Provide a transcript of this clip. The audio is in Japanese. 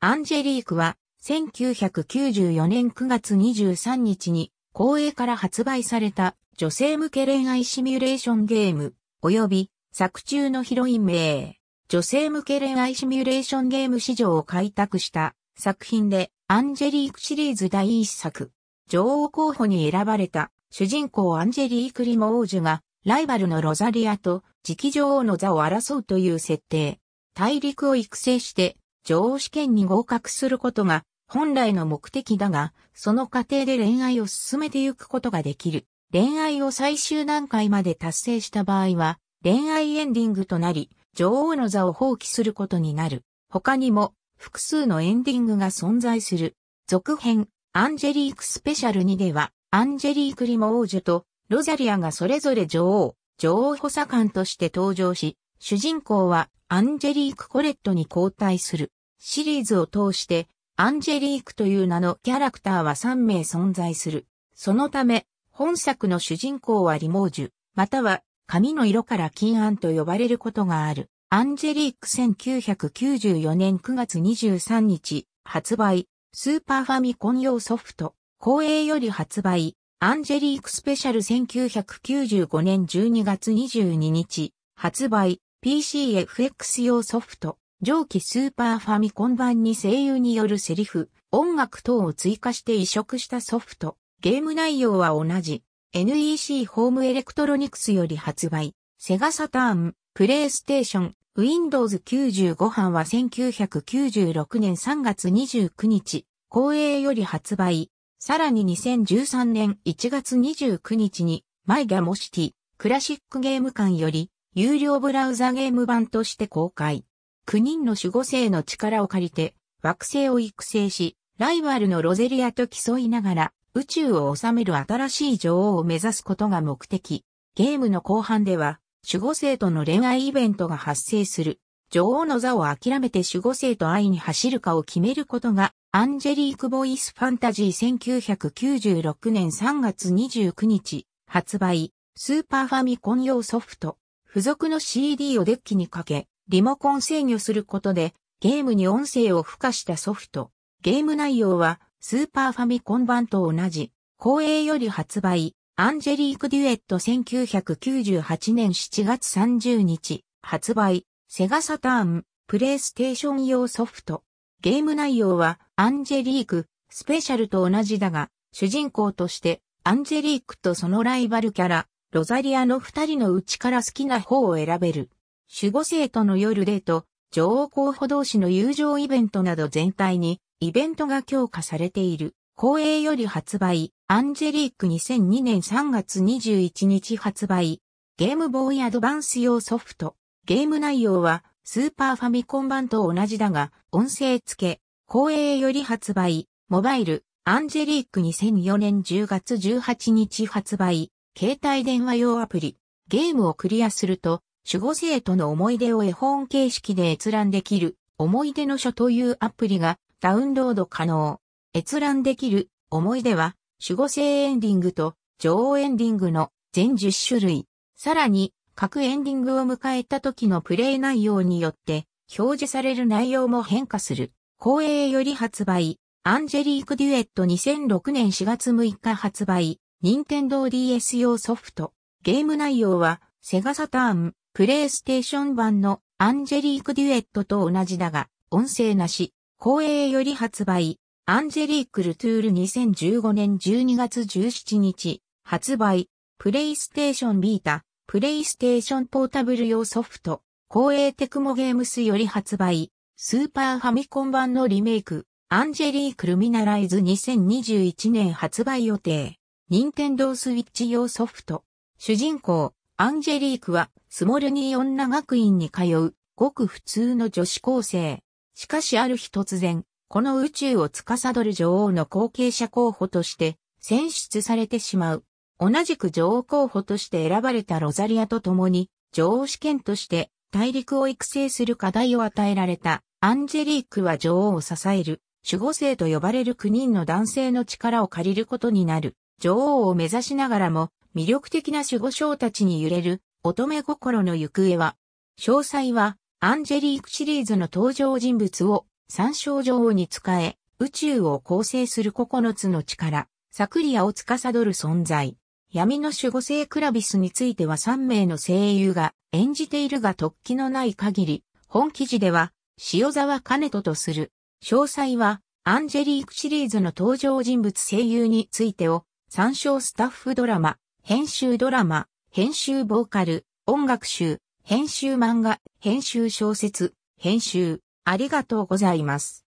アンジェリークは1994年9月23日に公営から発売された女性向け恋愛シミュレーションゲーム及び作中のヒロイン名女性向け恋愛シミュレーションゲーム市場を開拓した作品でアンジェリークシリーズ第一作女王候補に選ばれた主人公アンジェリーク・リモ王女がライバルのロザリアと次期女王の座を争うという設定大陸を育成して女王試験に合格することが本来の目的だが、その過程で恋愛を進めてゆくことができる。恋愛を最終段階まで達成した場合は、恋愛エンディングとなり、女王の座を放棄することになる。他にも、複数のエンディングが存在する。続編、アンジェリークスペシャル2では、アンジェリークリモ王女とロザリアがそれぞれ女王、女王補佐官として登場し、主人公はアンジェリーク・コレットに交代する。シリーズを通して、アンジェリークという名のキャラクターは3名存在する。そのため、本作の主人公はリモージュ、または髪の色から金案と呼ばれることがある。アンジェリーク1994年9月23日発売、スーパーファミコン用ソフト、公営より発売、アンジェリークスペシャル1995年12月22日発売、PCFX 用ソフト、上記スーパーファミコン版に声優によるセリフ、音楽等を追加して移植したソフト。ゲーム内容は同じ。NEC ホームエレクトロニクスより発売。セガサターン、プレイステーション、Windows 95版は1996年3月29日、公営より発売。さらに2013年1月29日に、マイギャモシティ、クラシックゲーム館より、有料ブラウザゲーム版として公開。9人の守護星の力を借りて、惑星を育成し、ライバルのロゼリアと競いながら、宇宙を治める新しい女王を目指すことが目的。ゲームの後半では、守護星との恋愛イベントが発生する。女王の座を諦めて守護星と愛に走るかを決めることが、アンジェリーク・ボイス・ファンタジー1996年3月29日、発売、スーパーファミコン用ソフト、付属の CD をデッキにかけ、リモコン制御することで、ゲームに音声を付加したソフト。ゲーム内容は、スーパーファミコン版と同じ、公営より発売、アンジェリークデュエット1998年7月30日、発売、セガサターン、プレイステーション用ソフト。ゲーム内容は、アンジェリーク、スペシャルと同じだが、主人公として、アンジェリークとそのライバルキャラ、ロザリアの二人のうちから好きな方を選べる。守護生との夜デート、女王候補同士の友情イベントなど全体にイベントが強化されている。公営より発売、アンジェリーク2002年3月21日発売、ゲームボーイアドバンス用ソフト。ゲーム内容は、スーパーファミコン版と同じだが、音声付け、公営より発売、モバイル、アンジェリーク2004年10月18日発売、携帯電話用アプリ、ゲームをクリアすると、守護生との思い出を絵本形式で閲覧できる、思い出の書というアプリがダウンロード可能。閲覧できる、思い出は、守護生エンディングと女王エンディングの全10種類。さらに、各エンディングを迎えた時のプレイ内容によって、表示される内容も変化する。公営より発売。アンジェリークデュエット2006年4月6日発売。任天堂 DS 用ソフト。ゲーム内容は、セガサターン、プレイステーション版のアンジェリーク・デュエットと同じだが、音声なし、公営より発売、アンジェリーク・ルトゥール2015年12月17日、発売、プレイステーションビータ、プレイステーションポータブル用ソフト、公営テクモゲームスより発売、スーパーファミコン版のリメイク、アンジェリー・クルミナライズ2021年発売予定。任天堂スイッチ用ソフト。主人公、アンジェリークはスモルニー女学院に通うごく普通の女子高生。しかしある日突然、この宇宙を司る女王の後継者候補として選出されてしまう。同じく女王候補として選ばれたロザリアと共に女王試験として大陸を育成する課題を与えられたアンジェリークは女王を支える守護生と呼ばれる9人の男性の力を借りることになる。女王を目指しながらも魅力的な守護将たちに揺れる乙女心の行方は、詳細はアンジェリークシリーズの登場人物を参照女王に仕え、宇宙を構成する9つの力、サクリアを司る存在。闇の守護聖クラビスについては3名の声優が演じているが突起のない限り、本記事では塩沢兼人とする。詳細はアンジェリークシリーズの登場人物声優についてを参照スタッフドラマ編集ドラマ、編集ボーカル、音楽集、編集漫画、編集小説、編集、ありがとうございます。